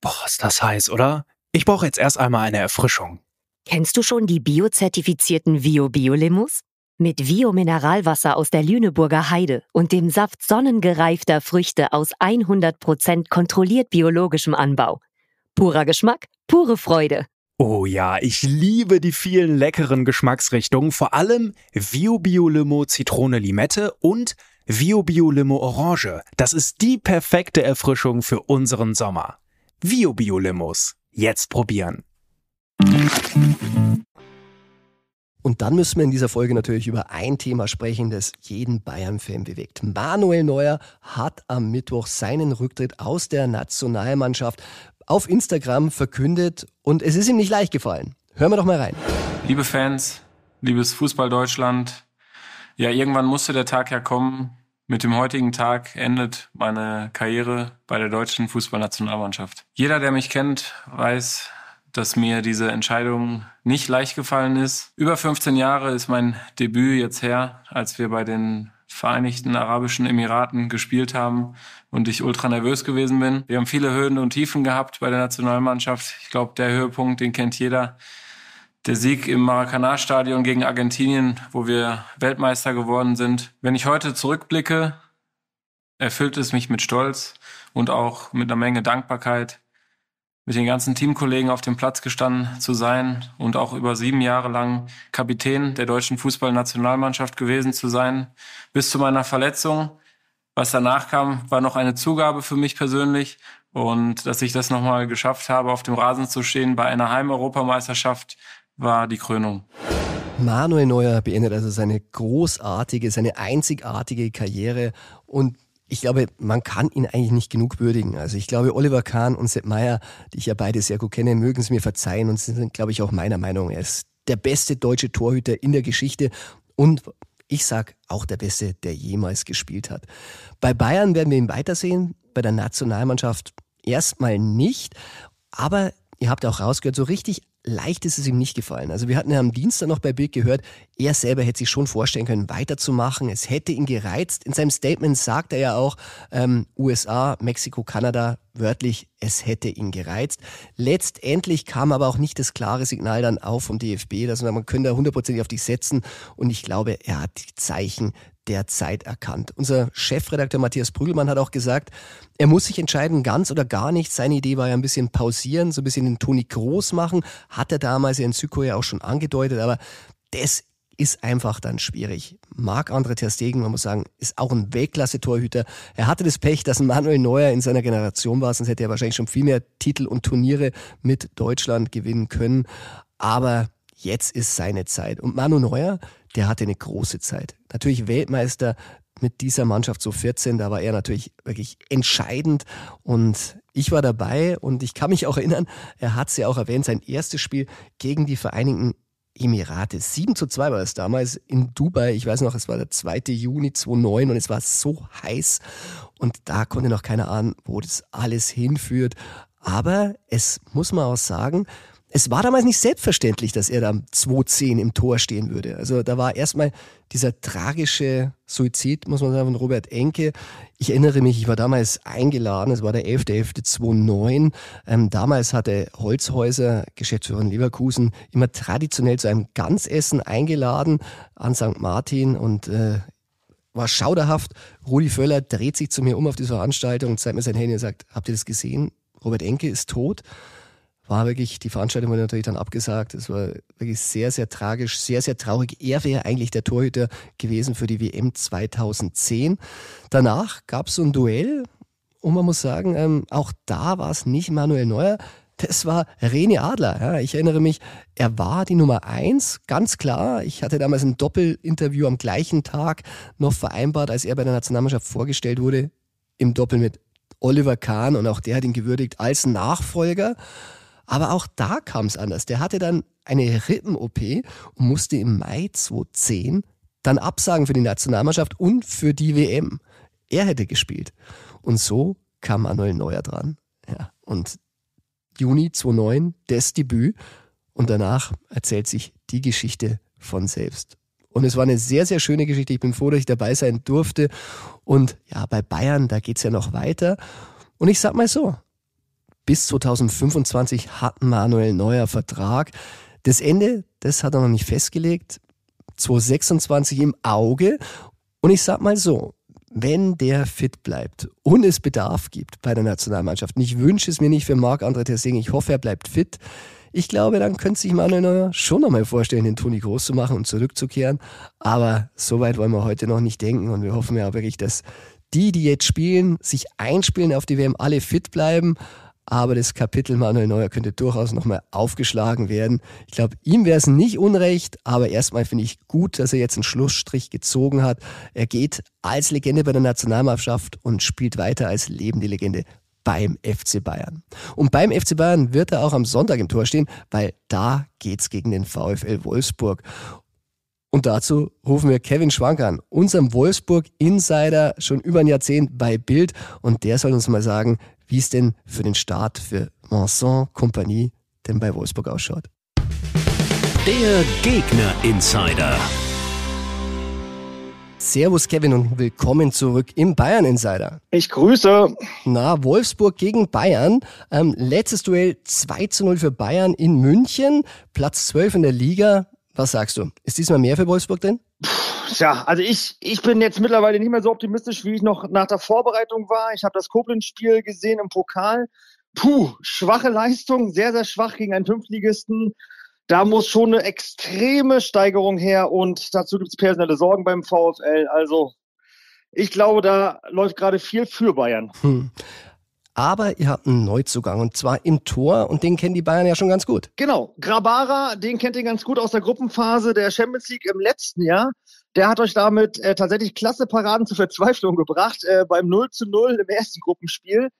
Boah, ist das heiß, oder? Ich brauche jetzt erst einmal eine Erfrischung. Kennst du schon die biozertifizierten Vio-Bio-Limos? Mit bio mineralwasser aus der Lüneburger Heide und dem Saft sonnengereifter Früchte aus 100% kontrolliert biologischem Anbau. Purer Geschmack, pure Freude. Oh ja, ich liebe die vielen leckeren Geschmacksrichtungen, vor allem Vio Bio Limo Zitrone Limette und Vio Bio Limo Orange. Das ist die perfekte Erfrischung für unseren Sommer. Vio Bio Limos. Jetzt probieren. Und dann müssen wir in dieser Folge natürlich über ein Thema sprechen, das jeden Bayern-Fan bewegt. Manuel Neuer hat am Mittwoch seinen Rücktritt aus der Nationalmannschaft auf Instagram verkündet und es ist ihm nicht leicht gefallen. Hören wir doch mal rein. Liebe Fans, liebes Fußball Deutschland, ja, irgendwann musste der Tag ja kommen. Mit dem heutigen Tag endet meine Karriere bei der deutschen Fußballnationalmannschaft. Jeder, der mich kennt, weiß, dass mir diese Entscheidung nicht leicht gefallen ist. Über 15 Jahre ist mein Debüt jetzt her, als wir bei den Vereinigten Arabischen Emiraten gespielt haben und ich ultra nervös gewesen bin. Wir haben viele Höhen und Tiefen gehabt bei der Nationalmannschaft. Ich glaube, der Höhepunkt, den kennt jeder. Der Sieg im Maracanã-Stadion gegen Argentinien, wo wir Weltmeister geworden sind. Wenn ich heute zurückblicke, erfüllt es mich mit Stolz und auch mit einer Menge Dankbarkeit, mit den ganzen Teamkollegen auf dem Platz gestanden zu sein und auch über sieben Jahre lang Kapitän der deutschen Fußballnationalmannschaft gewesen zu sein, bis zu meiner Verletzung. Was danach kam, war noch eine Zugabe für mich persönlich und dass ich das nochmal geschafft habe, auf dem Rasen zu stehen bei einer Heimeuropameisterschaft, war die Krönung. Manuel Neuer beendet also seine großartige, seine einzigartige Karriere und ich glaube, man kann ihn eigentlich nicht genug würdigen. Also ich glaube, Oliver Kahn und Sepp Meyer, die ich ja beide sehr gut kenne, mögen es mir verzeihen und sind, glaube ich, auch meiner Meinung. Er ist der beste deutsche Torhüter in der Geschichte und ich sage auch der beste, der jemals gespielt hat. Bei Bayern werden wir ihn weitersehen, bei der Nationalmannschaft erstmal nicht, aber ihr habt auch rausgehört, so richtig leicht ist es ihm nicht gefallen. Also wir hatten ja am Dienstag noch bei Bild gehört, er selber hätte sich schon vorstellen können, weiterzumachen. Es hätte ihn gereizt. In seinem Statement sagt er ja auch, ähm, USA, Mexiko, Kanada, wörtlich, es hätte ihn gereizt. Letztendlich kam aber auch nicht das klare Signal dann auf vom DFB, dass man, man könnte da hundertprozentig auf dich setzen. Und ich glaube, er hat die Zeichen der Zeit erkannt. Unser Chefredakteur Matthias Prügelmann hat auch gesagt, er muss sich entscheiden, ganz oder gar nicht. Seine Idee war ja ein bisschen pausieren, so ein bisschen den Toni groß machen. Hat er damals in Zyko ja auch schon angedeutet, aber das ist einfach dann schwierig. Marc-André Ter Stegen, man muss sagen, ist auch ein Weltklasse-Torhüter. Er hatte das Pech, dass Manuel Neuer in seiner Generation war, sonst hätte er wahrscheinlich schon viel mehr Titel und Turniere mit Deutschland gewinnen können. Aber jetzt ist seine Zeit. Und Manu Neuer, der hatte eine große Zeit. Natürlich Weltmeister mit dieser Mannschaft so 14, da war er natürlich wirklich entscheidend und ich war dabei und ich kann mich auch erinnern, er hat es ja auch erwähnt, sein erstes Spiel gegen die Vereinigten Emirate. 7 zu 2 war es damals in Dubai. Ich weiß noch, es war der 2. Juni 2009 und es war so heiß und da konnte noch keiner ahnen, wo das alles hinführt. Aber es muss man auch sagen, es war damals nicht selbstverständlich, dass er da 2-10 im Tor stehen würde. Also da war erstmal dieser tragische Suizid, muss man sagen, von Robert Enke. Ich erinnere mich, ich war damals eingeladen, es war der 11.11.2009. Ähm, damals hatte Holzhäuser, Geschäftsführer in Leverkusen, immer traditionell zu einem Ganzessen eingeladen an St. Martin und äh, war schauderhaft. Rudi Völler dreht sich zu mir um auf diese Veranstaltung, zeigt mir sein Handy und sagt, habt ihr das gesehen? Robert Enke ist tot war wirklich, die Veranstaltung wurde natürlich dann abgesagt. Es war wirklich sehr, sehr tragisch, sehr, sehr traurig. Er wäre eigentlich der Torhüter gewesen für die WM 2010. Danach gab es so ein Duell und man muss sagen, ähm, auch da war es nicht Manuel Neuer, das war Rene Adler. Ja, ich erinnere mich, er war die Nummer eins, ganz klar. Ich hatte damals ein Doppelinterview am gleichen Tag noch vereinbart, als er bei der Nationalmannschaft vorgestellt wurde, im Doppel mit Oliver Kahn und auch der hat ihn gewürdigt als Nachfolger. Aber auch da kam es anders. Der hatte dann eine Rippen-OP und musste im Mai 2010 dann absagen für die Nationalmannschaft und für die WM. Er hätte gespielt. Und so kam Manuel Neuer dran. Ja. Und Juni 2009, das Debüt. Und danach erzählt sich die Geschichte von selbst. Und es war eine sehr, sehr schöne Geschichte. Ich bin froh, dass ich dabei sein durfte. Und ja, bei Bayern, da geht's ja noch weiter. Und ich sag mal so, bis 2025 hat Manuel Neuer Vertrag. Das Ende, das hat er noch nicht festgelegt. 2026 im Auge. Und ich sag mal so, wenn der fit bleibt und es Bedarf gibt bei der Nationalmannschaft, und ich wünsche es mir nicht für Marc-André Tersing, ich hoffe, er bleibt fit. Ich glaube, dann könnte sich Manuel Neuer schon nochmal vorstellen, den Toni groß zu machen und zurückzukehren. Aber so weit wollen wir heute noch nicht denken und wir hoffen ja wirklich, dass die, die jetzt spielen, sich einspielen auf die WM, alle fit bleiben aber das Kapitel Manuel Neuer könnte durchaus nochmal aufgeschlagen werden. Ich glaube, ihm wäre es nicht unrecht, aber erstmal finde ich gut, dass er jetzt einen Schlussstrich gezogen hat. Er geht als Legende bei der Nationalmannschaft und spielt weiter als lebende Legende beim FC Bayern. Und beim FC Bayern wird er auch am Sonntag im Tor stehen, weil da geht es gegen den VfL Wolfsburg. Und dazu rufen wir Kevin Schwank an, unserem Wolfsburg-Insider schon über ein Jahrzehnt bei Bild. Und der soll uns mal sagen, wie es denn für den Start für Manson Compagnie denn bei Wolfsburg ausschaut. Der Gegner Insider. Servus Kevin und willkommen zurück im Bayern Insider. Ich grüße. Na, Wolfsburg gegen Bayern. Ähm, letztes Duell 2 zu 0 für Bayern in München, Platz 12 in der Liga. Was sagst du? Ist diesmal mehr für Wolfsburg denn? Tja, also ich, ich bin jetzt mittlerweile nicht mehr so optimistisch, wie ich noch nach der Vorbereitung war. Ich habe das Koblenz-Spiel gesehen im Pokal. Puh, schwache Leistung, sehr, sehr schwach gegen einen Fünftligisten. Da muss schon eine extreme Steigerung her und dazu gibt es personelle Sorgen beim VfL. Also ich glaube, da läuft gerade viel für Bayern. Hm. Aber ihr habt einen Neuzugang und zwar im Tor und den kennen die Bayern ja schon ganz gut. Genau, Grabara, den kennt ihr ganz gut aus der Gruppenphase der Champions League im letzten Jahr. Der hat euch damit äh, tatsächlich klasse Paraden zur Verzweiflung gebracht äh, beim 0 zu 0 im ersten Gruppenspiel.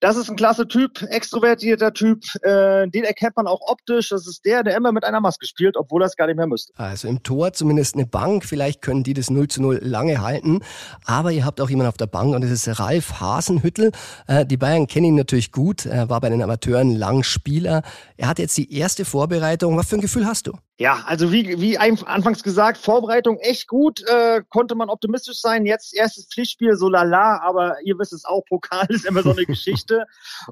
Das ist ein klasse Typ, extrovertierter Typ. Äh, den erkennt man auch optisch. Das ist der, der immer mit einer Maske spielt, obwohl er es gar nicht mehr müsste. Also im Tor zumindest eine Bank. Vielleicht können die das 0 zu 0 lange halten. Aber ihr habt auch jemanden auf der Bank und das ist Ralf Hasenhüttel. Äh, die Bayern kennen ihn natürlich gut. Er war bei den Amateuren lang Spieler. Er hat jetzt die erste Vorbereitung. Was für ein Gefühl hast du? Ja, also wie, wie anfangs gesagt, Vorbereitung echt gut, äh, konnte man optimistisch sein. Jetzt erstes Pflichtspiel, so lala, aber ihr wisst es auch, Pokal ist immer so eine [laughs] Geschichte.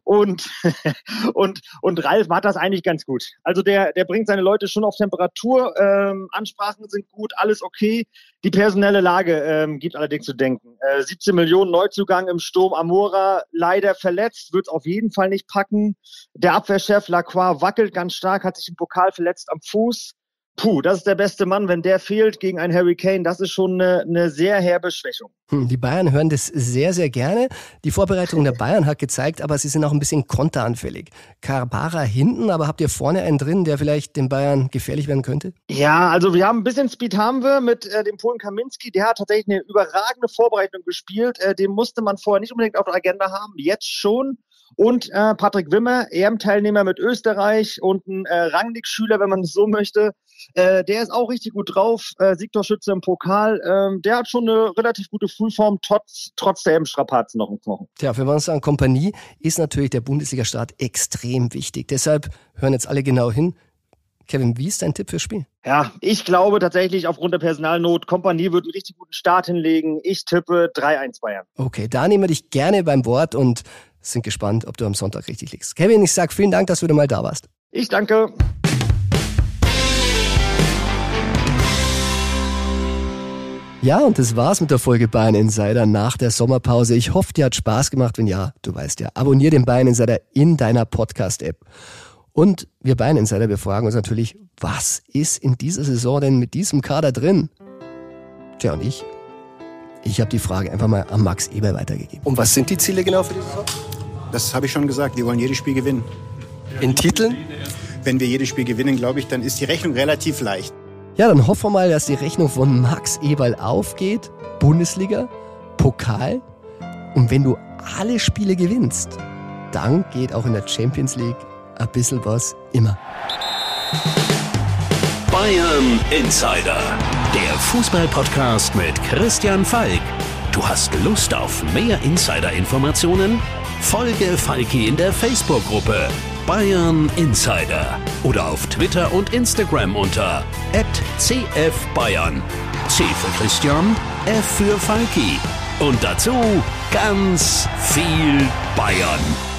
Und, [laughs] und, und Ralf macht das eigentlich ganz gut. Also der, der bringt seine Leute schon auf Temperatur, ähm, Ansprachen sind gut, alles okay. Die personelle Lage ähm, gibt allerdings zu denken. Äh, 17 Millionen Neuzugang im Sturm. Amora leider verletzt, wird es auf jeden Fall nicht packen. Der Abwehrchef Lacroix wackelt ganz stark, hat sich im Pokal verletzt am Fuß. Puh, das ist der beste Mann. Wenn der fehlt gegen einen Harry Kane, das ist schon eine, eine sehr herbe Schwächung. Hm, die Bayern hören das sehr, sehr gerne. Die Vorbereitung der [laughs] Bayern hat gezeigt, aber sie sind auch ein bisschen konteranfällig. Carbara hinten, aber habt ihr vorne einen drin, der vielleicht den Bayern gefährlich werden könnte? Ja, also wir haben ein bisschen Speed haben wir mit äh, dem Polen Kaminski. Der hat tatsächlich eine überragende Vorbereitung gespielt. Äh, den musste man vorher nicht unbedingt auf der Agenda haben, jetzt schon. Und äh, Patrick Wimmer, EM-Teilnehmer mit Österreich und ein äh, Rangnick-Schüler, wenn man es so möchte. Äh, der ist auch richtig gut drauf, äh, Siegtorschütze im Pokal. Ähm, der hat schon eine relativ gute Frühform, trotz, trotz der Strapazen noch im Knochen. Tja, für Vincent Kompanie ist natürlich der Bundesliga-Start extrem wichtig. Deshalb hören jetzt alle genau hin. Kevin, wie ist dein Tipp fürs Spiel? Ja, ich glaube tatsächlich aufgrund der Personalnot, Kompanie wird einen richtig guten Start hinlegen. Ich tippe 3-1 Bayern. Okay, da nehmen wir dich gerne beim Wort und sind gespannt, ob du am Sonntag richtig liegst. Kevin, ich sag vielen Dank, dass du da mal da warst. Ich danke. Ja, und das war's mit der Folge Bayern Insider nach der Sommerpause. Ich hoffe, dir hat Spaß gemacht. Wenn ja, du weißt ja, abonnier den Bayern Insider in deiner Podcast-App. Und wir Bayern Insider wir fragen uns natürlich, was ist in dieser Saison denn mit diesem Kader drin? Tja, und ich? Ich habe die Frage einfach mal an Max Eber weitergegeben. Und was sind die Ziele genau für die Saison? Das habe ich schon gesagt. Wir wollen jedes Spiel gewinnen. In Titeln? Wenn wir jedes Spiel gewinnen, glaube ich, dann ist die Rechnung relativ leicht. Ja, dann hoffen wir mal, dass die Rechnung von Max Eberl aufgeht. Bundesliga, Pokal. Und wenn du alle Spiele gewinnst, dann geht auch in der Champions League ein bisschen was immer. Bayern Insider, der Fußballpodcast mit Christian Falk. Du hast Lust auf mehr Insider-Informationen? Folge Falki in der Facebook-Gruppe Bayern Insider oder auf Twitter und Instagram unter @cfbayern. C für Christian, F für Falki und dazu ganz viel Bayern.